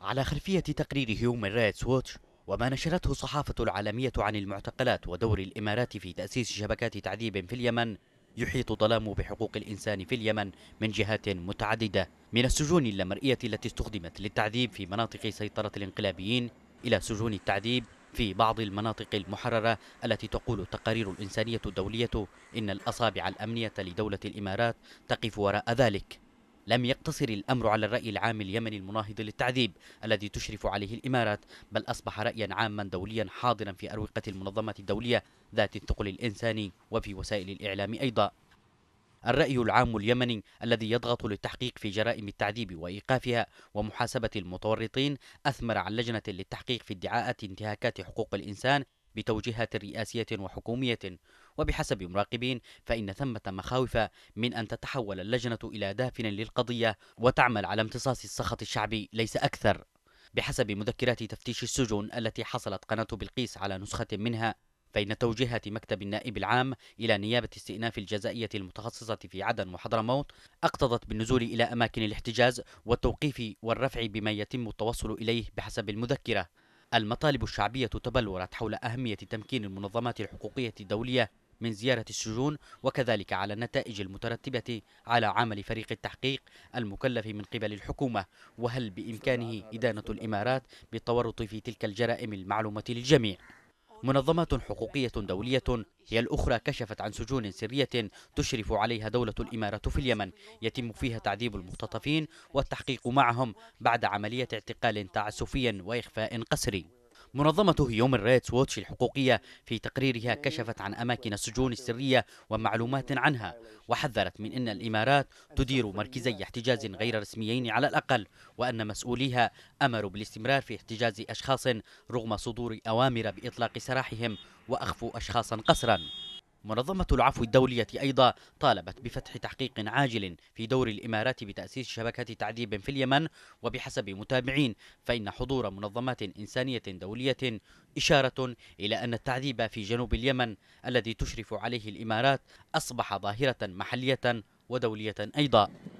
على خلفية تقرير هيومن رايتس ووتش وما نشرته الصحافة العالمية عن المعتقلات ودور الإمارات في تأسيس شبكات تعذيب في اليمن يحيط ظلام بحقوق الإنسان في اليمن من جهات متعددة من السجون اللامرئية التي استخدمت للتعذيب في مناطق سيطرة الانقلابيين إلى سجون التعذيب في بعض المناطق المحررة التي تقول التقارير الإنسانية الدولية إن الأصابع الأمنية لدولة الإمارات تقف وراء ذلك لم يقتصر الأمر على الرأي العام اليمني المناهض للتعذيب الذي تشرف عليه الإمارات بل أصبح رأيا عاما دوليا حاضرا في أروقة المنظمات الدولية ذات الثقل الإنساني وفي وسائل الإعلام أيضا الرأي العام اليمني الذي يضغط للتحقيق في جرائم التعذيب وإيقافها ومحاسبة المتورطين أثمر عن لجنة للتحقيق في ادعاءات انتهاكات حقوق الإنسان بتوجيهات رئاسية وحكومية وبحسب مراقبين فإن ثمة مخاوف من أن تتحول اللجنة إلى دافن للقضية وتعمل على امتصاص السخط الشعبي ليس أكثر بحسب مذكرات تفتيش السجون التي حصلت قناة بلقيس على نسخة منها فإن توجيهات مكتب النائب العام إلى نيابة استئناف الجزائية المتخصصة في عدن وحضرموت أقتضت بالنزول إلى أماكن الاحتجاز والتوقيف والرفع بما يتم التوصل إليه بحسب المذكرة المطالب الشعبية تبلورت حول أهمية تمكين المنظمات الحقوقية الدولية من زيارة السجون وكذلك على النتائج المترتبة على عمل فريق التحقيق المكلف من قبل الحكومة وهل بإمكانه إدانة الإمارات بالتورط في تلك الجرائم المعلومة للجميع منظمات حقوقية دولية هي الأخرى كشفت عن سجون سرية تشرف عليها دولة الإمارات في اليمن يتم فيها تعذيب المختطفين والتحقيق معهم بعد عملية اعتقال تعسفي وإخفاء قسري منظمة هيومن رايتس ووتش الحقوقية في تقريرها كشفت عن أماكن السجون السرية ومعلومات عنها وحذرت من أن الإمارات تدير مركزي احتجاز غير رسميين على الأقل وأن مسؤوليها أمروا بالاستمرار في احتجاز أشخاص رغم صدور أوامر بإطلاق سراحهم وأخفوا أشخاصا قسرا منظمة العفو الدولية أيضا طالبت بفتح تحقيق عاجل في دور الإمارات بتأسيس شبكة تعذيب في اليمن وبحسب متابعين فإن حضور منظمات إنسانية دولية إشارة إلى أن التعذيب في جنوب اليمن الذي تشرف عليه الإمارات أصبح ظاهرة محلية ودولية أيضا